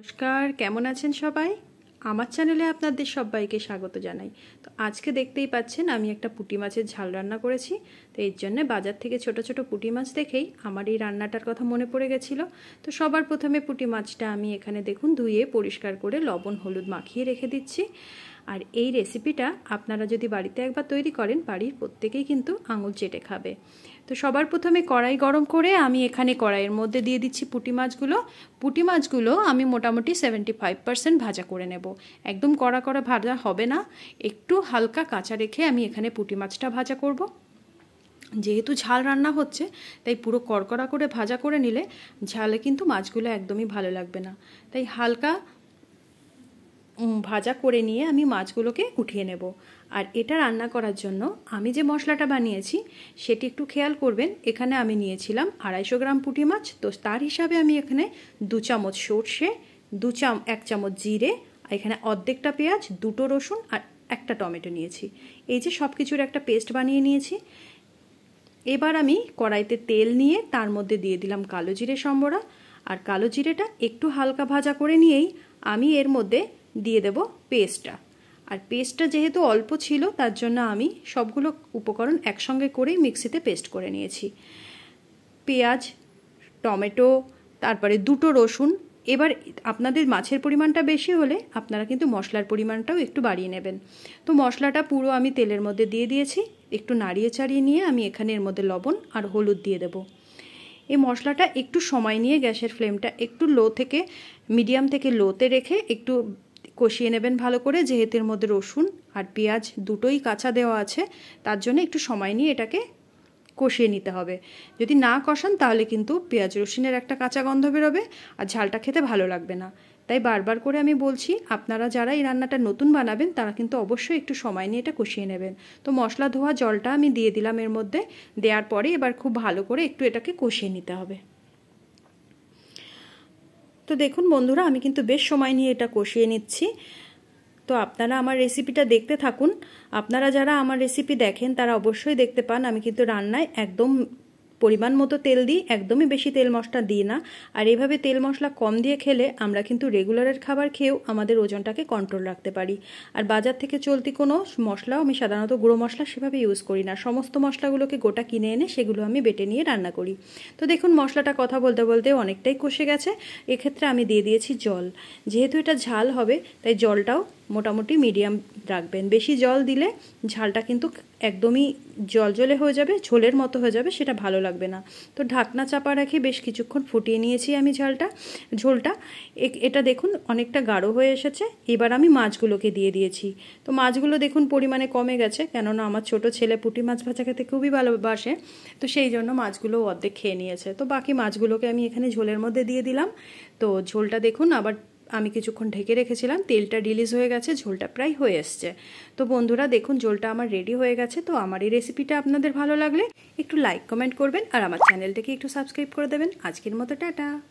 নমস্কার কেমন আছেন সবাই আমার চ্যানেলে আপনাদের সবাইকে স্বাগত জানাই তো আজকে দেখতেই পাচ্ছেন আমি একটা পুটি মাছের ঝাল রান্না করেছি তো এর জন্য বাজার থেকে ছোট ছোট পুটি মাছ দেখেই আমার এই রান্নাটার কথা মনে পড়ে গেছিলো তো সবার প্রথমে পুটি মাছটা আমি এখানে দেখুন ধুয়ে পরিষ্কার করে লবণ হলুদ মাখিয়ে রেখে দিচ্ছি আর এই রেসিপিটা আপনারা যদি বাড়িতে একবার তৈরি করেন বাড়ির প্রত্যেকেই কিন্তু আঙুল চেটে খাবে তো সবার প্রথমে কড়াই গরম করে আমি এখানে কড়াইয়ের মধ্যে দিয়ে দিচ্ছি পুটি মাছগুলো পুটি মাছগুলো আমি মোটামুটি সেভেন্টি ফাইভ পার্সেন্ট ভাজা করে নেব একদম কড়া কড়া ভাজা হবে না একটু হালকা কাঁচা রেখে আমি এখানে পুটি মাছটা ভাজা করব যেহেতু ঝাল রান্না হচ্ছে তাই পুরো কড়কড়া করে ভাজা করে নিলে ঝালে কিন্তু মাছগুলো একদমই ভালো লাগবে না তাই হালকা ভাজা করে নিয়ে আমি মাছগুলোকে উঠিয়ে নেব আর এটা রান্না করার জন্য আমি যে মশলাটা বানিয়েছি সেটি একটু খেয়াল করবেন এখানে আমি নিয়েছিলাম আড়াইশো গ্রাম পুঁটি মাছ তো তার হিসাবে আমি এখানে দু চামচ সর্ষে দু চাম এক চামচ জিরে এখানে অর্ধেকটা পেঁয়াজ দুটো রসুন আর একটা টমেটো নিয়েছি এই যে সব কিছুর একটা পেস্ট বানিয়ে নিয়েছি এবার আমি কড়াইতে তেল নিয়ে তার মধ্যে দিয়ে দিলাম কালো জিরে সম্বরা আর কালো জিরেটা একটু হালকা ভাজা করে নিয়েই আমি এর মধ্যে দিয়ে দেব পেস্টটা আর পেস্টটা যেহেতু অল্প ছিল তার জন্য আমি সবগুলো উপকরণ একসঙ্গে করেই মিক্সিতে পেস্ট করে নিয়েছি পেঁয়াজ টমেটো তারপরে দুটো রসুন এবার আপনাদের মাছের পরিমাণটা বেশি হলে আপনারা কিন্তু মশলার পরিমাণটাও একটু বাড়িয়ে নেবেন তো মশলাটা পুরো আমি তেলের মধ্যে দিয়ে দিয়েছি একটু নাড়িয়ে চাড়িয়ে নিয়ে আমি এখানে এর মধ্যে লবণ আর হলুদ দিয়ে দেব এই মশলাটা একটু সময় নিয়ে গ্যাসের ফ্লেমটা একটু লো থেকে মিডিয়াম থেকে লোতে রেখে একটু কষিয়ে নেবেন ভালো করে যেহেতু এর মধ্যে রসুন আর পেঁয়াজ দুটোই কাঁচা দেওয়া আছে তার জন্য একটু সময় নিয়ে এটাকে কষিয়ে নিতে হবে যদি না কষান তাহলে কিন্তু পেঁয়াজ রসুনের একটা কাঁচা গন্ধ বেরোবে আর ঝালটা খেতে ভালো লাগবে না তাই বারবার করে আমি বলছি আপনারা যারা এই রান্নাটা নতুন বানাবেন তারা কিন্তু অবশ্যই একটু সময় নিয়ে এটা কষিয়ে নেবেন তো মশলা ধোয়া জলটা আমি দিয়ে দিলাম এর মধ্যে দেওয়ার পরে এবার খুব ভালো করে একটু এটাকে কষিয়ে নিতে হবে তো দেখুন বন্ধুরা আমি কিন্তু বেশ সময় নিয়ে এটা কষিয়ে নিচ্ছি তো আপনারা আমার রেসিপিটা দেখতে থাকুন আপনারা যারা আমার রেসিপি দেখেন তারা অবশ্যই দেখতে পান আমি কিন্তু রান্নায় একদম পরিমাণ মতো তেল দিই একদমই বেশি তেল মশলা দিই না আর এভাবে তেল মশলা কম দিয়ে খেলে আমরা কিন্তু রেগুলারের খাবার খেয়েও আমাদের ওজনটাকে কন্ট্রোল রাখতে পারি আর বাজার থেকে চলতি কোনো মশলাও আমি সাধারণত গুঁড়ো মশলা সেভাবে ইউজ করি না সমস্ত মশলাগুলোকে গোটা কিনে এনে সেগুলো আমি বেটে নিয়ে রান্না করি তো দেখুন মশলাটা কথা বলতে বলতে অনেকটাই কষে গেছে এক্ষেত্রে আমি দিয়ে দিয়েছি জল যেহেতু এটা ঝাল হবে তাই জলটাও মোটামুটি মিডিয়াম রাখবেন বেশি জল দিলে ঝালটা কিন্তু একদমই জলজলে হয়ে যাবে ঝোলের মতো হয়ে যাবে সেটা ভালো লাগবে না তো ঢাকনা চাপা রেখে বেশ কিছুক্ষণ ফুটিয়ে নিয়েছি আমি ঝালটা ঝোলটা এটা দেখুন অনেকটা গাঢ় হয়ে এসেছে এবার আমি মাছগুলোকে দিয়ে দিয়েছি তো মাছগুলো দেখুন পরিমাণে কমে গেছে কেননা আমার ছোট ছেলে পুটি মাছ ভাজা খেতে খুবই ভালোবাসে তো সেই জন্য মাছগুলো অর্ধেক খেয়ে নিয়েছে তো বাকি মাছগুলোকে আমি এখানে ঝোলের মধ্যে দিয়ে দিলাম তো ঝোলটা দেখুন আবার আমি কিছুক্ষণ ঢেকে রেখেছিলাম তেলটা রিলিজ হয়ে গেছে ঝোলটা প্রায় হয়ে এসছে তো বন্ধুরা দেখুন ঝোলটা আমার রেডি হয়ে গেছে তো আমার এই রেসিপিটা আপনাদের ভালো লাগলে একটু লাইক কমেন্ট করবেন আর আমার চ্যানেলটাকে একটু সাবস্ক্রাইব করে দেবেন আজকের মতো টাটা